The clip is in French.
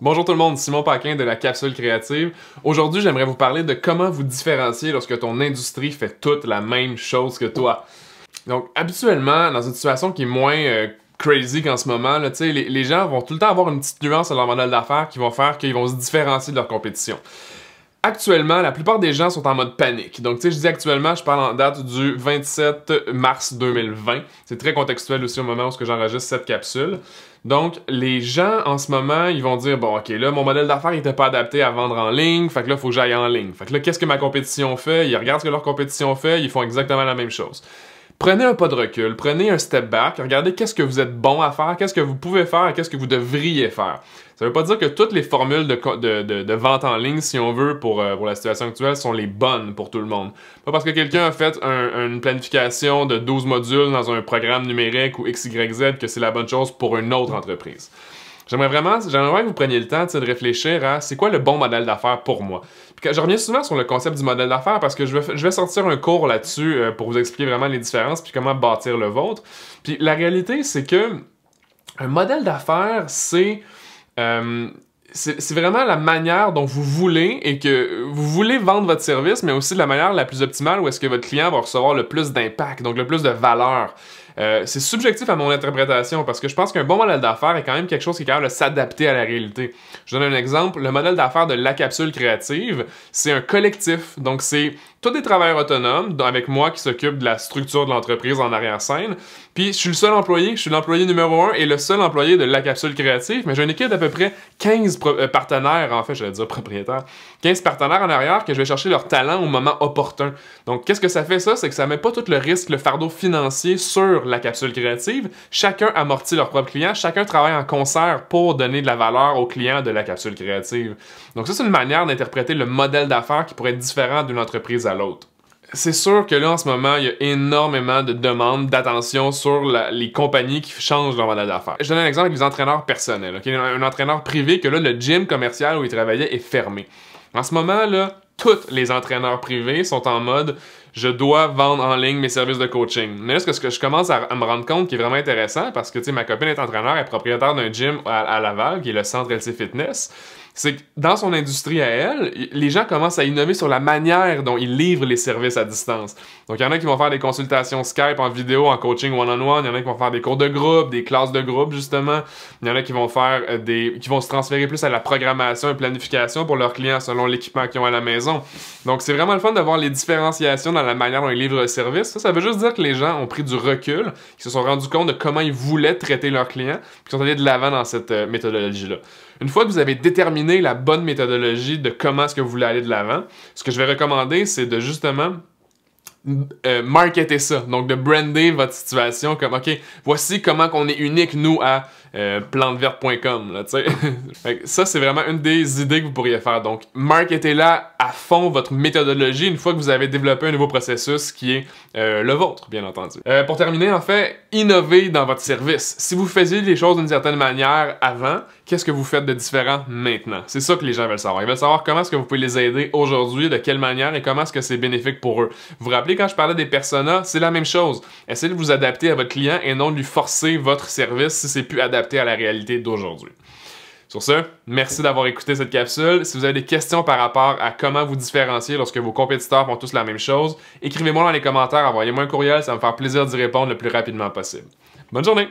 Bonjour tout le monde, Simon Paquin de la Capsule Créative. Aujourd'hui, j'aimerais vous parler de comment vous différencier lorsque ton industrie fait toute la même chose que toi. Donc, habituellement, dans une situation qui est moins euh, crazy qu'en ce moment, là, les, les gens vont tout le temps avoir une petite nuance à leur modèle d'affaires qui vont faire qu'ils vont se différencier de leur compétition actuellement, la plupart des gens sont en mode panique. Donc, tu sais, je dis actuellement, je parle en date du 27 mars 2020. C'est très contextuel aussi au moment où j'enregistre cette capsule. Donc, les gens, en ce moment, ils vont dire, bon, OK, là, mon modèle d'affaires n'était pas adapté à vendre en ligne, fait que là, faut que j'aille en ligne. Fait que là, qu'est-ce que ma compétition fait? Ils regardent ce que leur compétition fait, ils font exactement la même chose prenez un pas de recul, prenez un step back, regardez qu'est-ce que vous êtes bon à faire, qu'est-ce que vous pouvez faire, qu'est-ce que vous devriez faire. Ça veut pas dire que toutes les formules de, vente en ligne, si on veut, euh, pour, la situation actuelle, sont les bonnes pour tout le monde. Pas parce que quelqu'un a fait une planification de 12 modules dans un programme numérique ou XYZ que c'est la bonne chose pour une autre entreprise. J'aimerais vraiment, que vous preniez le temps de réfléchir à c'est quoi le bon modèle d'affaires pour moi. Puis je reviens souvent sur le concept du modèle d'affaires parce que je vais, sortir un cours là-dessus euh, pour vous expliquer vraiment les différences puis comment bâtir le vôtre. Puis la réalité, c'est que un modèle d'affaires, euh, c'est c'est vraiment la manière dont vous voulez et que vous voulez vendre votre service, mais aussi de la manière la plus optimale où est-ce que votre client va recevoir le plus d'impact, donc le plus de valeur. Euh, c'est subjectif à mon interprétation parce que je pense qu'un bon modèle d'affaires est quand même quelque chose qui est capable de s'adapter à la réalité. Je donne un exemple. Le modèle d'affaires de la capsule créative, c'est un collectif. Donc, c'est tous des travailleurs autonomes, avec moi qui s'occupe de la structure de l'entreprise en arrière-scène. Puis, je suis le seul employé, je suis l'employé numéro un et le seul employé de la capsule créative, mais j'ai une équipe d'à peu près 15 euh, partenaires, en fait, j'allais dire propriétaires, 15 partenaires en arrière que je vais chercher leur talent au moment opportun. Donc, qu'est-ce que ça fait ça? C'est que ça met pas tout le risque, le fardeau financier sur la capsule créative. Chacun amortit leur propre client, chacun travaille en concert pour donner de la valeur aux clients de la capsule créative. Donc ça, c'est une manière d'interpréter le modèle d'affaires qui pourrait être différent d'une entreprise à l'autre c'est sûr que là, en ce moment, il y a énormément de demandes d'attention sur les compagnies qui changent leur modèle d'affaires. Je donne un exemple avec entraîneurs personnels. Un, un entraîneur privé que là, le gym commercial où il travaillait est fermé. En ce moment, là, tous les entraîneurs privés sont en mode je dois vendre en ligne mes services de coaching. Mais là, ce que je commence à, me rendre compte qui est vraiment intéressant, parce que, tu sais, ma copine est entraîneur, et propriétaire d'un gym à, Laval, qui est le centre LC Fitness c'est que dans son industrie à elle, les gens commencent à innover sur la manière dont ils livrent les services à distance. Donc, il y en a qui vont faire des consultations Skype en vidéo, en coaching one-on-one. Il y en a qui vont faire des cours de groupe, des classes de groupe, justement. Il y en a qui vont faire euh, des, qui vont se transférer plus à la programmation et planification pour leurs clients selon l'équipement qu'ils ont à la maison. Donc, c'est vraiment le fun de voir les différenciations dans la manière dont ils livrent le service. Ça, veut juste dire que les gens ont pris du recul, qu'ils se sont rendus compte de comment ils voulaient traiter leurs clients, puis sont allés de l'avant dans cette euh, méthodologie-là. Une fois que vous avez déterminé la bonne méthodologie de comment est-ce que vous voulez aller de l'avant, ce que je vais recommander, c'est de justement euh, marketer ça. Donc, de brander votre situation comme, OK, voici comment qu'on est unique, nous, à euh, sais. ça, c'est vraiment une des idées que vous pourriez faire. Donc, marketez là à fond votre méthodologie une fois que vous avez développé un nouveau processus qui est euh, le vôtre, bien entendu. Euh, pour terminer, en fait, innover dans votre service. Si vous faisiez les choses d'une certaine manière avant, qu'est-ce que vous faites de différent maintenant? C'est ça que les gens veulent savoir. Ils veulent savoir comment est-ce que vous pouvez les aider aujourd'hui, de quelle manière et comment est-ce que c'est bénéfique pour eux. Vous vous rappelez quand je parlais des personas, c'est la même chose. Essayez de vous adapter à votre client et non de lui forcer votre service si c'est plus adapté à la réalité d'aujourd'hui. Sur ce, merci d'avoir écouté cette capsule. Si vous avez des questions par rapport à comment vous différencier lorsque vos compétiteurs font tous la même chose, écrivez-moi dans les commentaires, envoyez-moi un courriel, ça va me faire plaisir d'y répondre le plus rapidement possible. Bonne journée!